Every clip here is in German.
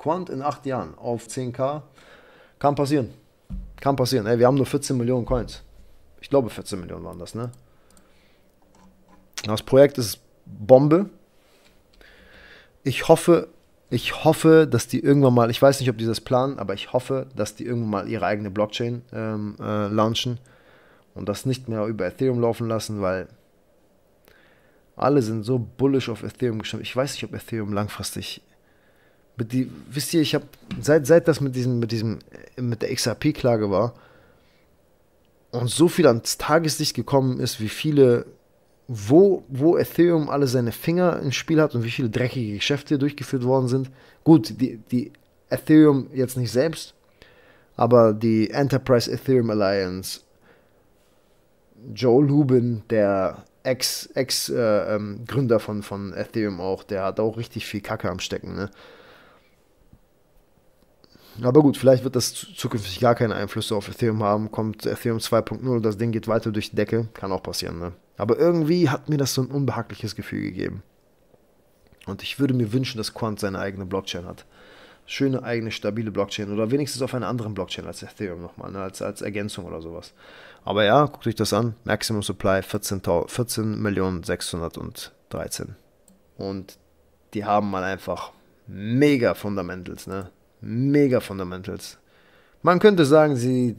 Quant in acht Jahren auf 10k. Kann passieren. Kann passieren. Ey, wir haben nur 14 Millionen Coins. Ich glaube 14 Millionen waren das, ne? Das Projekt ist Bombe. Ich hoffe, ich hoffe, dass die irgendwann mal, ich weiß nicht, ob die das planen, aber ich hoffe, dass die irgendwann mal ihre eigene Blockchain ähm, äh, launchen und das nicht mehr über Ethereum laufen lassen, weil alle sind so bullish auf Ethereum gestimmt. Ich weiß nicht, ob Ethereum langfristig die, wisst ihr, ich habe seit, seit das mit diesem, mit diesem, mit der XRP-Klage war und so viel ans Tageslicht gekommen ist, wie viele, wo, wo Ethereum alle seine Finger ins Spiel hat und wie viele dreckige Geschäfte durchgeführt worden sind. Gut, die, die Ethereum jetzt nicht selbst, aber die Enterprise Ethereum Alliance, Joe Lubin, der Ex-Gründer Ex, äh, ähm, von, von Ethereum auch, der hat auch richtig viel Kacke am Stecken, ne? Aber gut, vielleicht wird das zukünftig gar keine Einflüsse auf Ethereum haben. Kommt Ethereum 2.0, das Ding geht weiter durch die Decke. Kann auch passieren, ne? Aber irgendwie hat mir das so ein unbehagliches Gefühl gegeben. Und ich würde mir wünschen, dass Quant seine eigene Blockchain hat. Schöne eigene, stabile Blockchain oder wenigstens auf einer anderen Blockchain als Ethereum nochmal, ne? als, als Ergänzung oder sowas. Aber ja, guckt euch das an. Maximum Supply 14.613. 14 und die haben mal einfach mega Fundamentals, ne? Mega Fundamentals. Man könnte sagen, sie,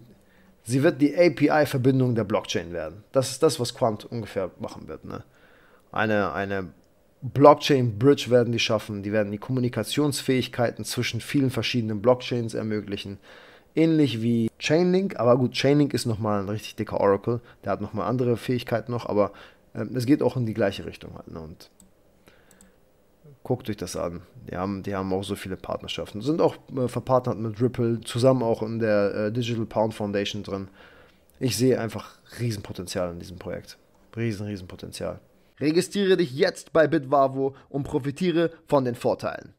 sie wird die API-Verbindung der Blockchain werden. Das ist das, was Quant ungefähr machen wird. Ne? Eine, eine Blockchain-Bridge werden die schaffen. Die werden die Kommunikationsfähigkeiten zwischen vielen verschiedenen Blockchains ermöglichen. Ähnlich wie Chainlink, aber gut, Chainlink ist nochmal ein richtig dicker Oracle. Der hat nochmal andere Fähigkeiten noch, aber ähm, es geht auch in die gleiche Richtung halt. Ne? Und guckt euch das an. Die haben, die haben auch so viele Partnerschaften. Sind auch äh, verpartnert mit Ripple, zusammen auch in der äh, Digital Pound Foundation drin. Ich sehe einfach Riesenpotenzial in diesem Projekt. Riesen, Riesenpotenzial. Registriere dich jetzt bei Bitwavo und profitiere von den Vorteilen.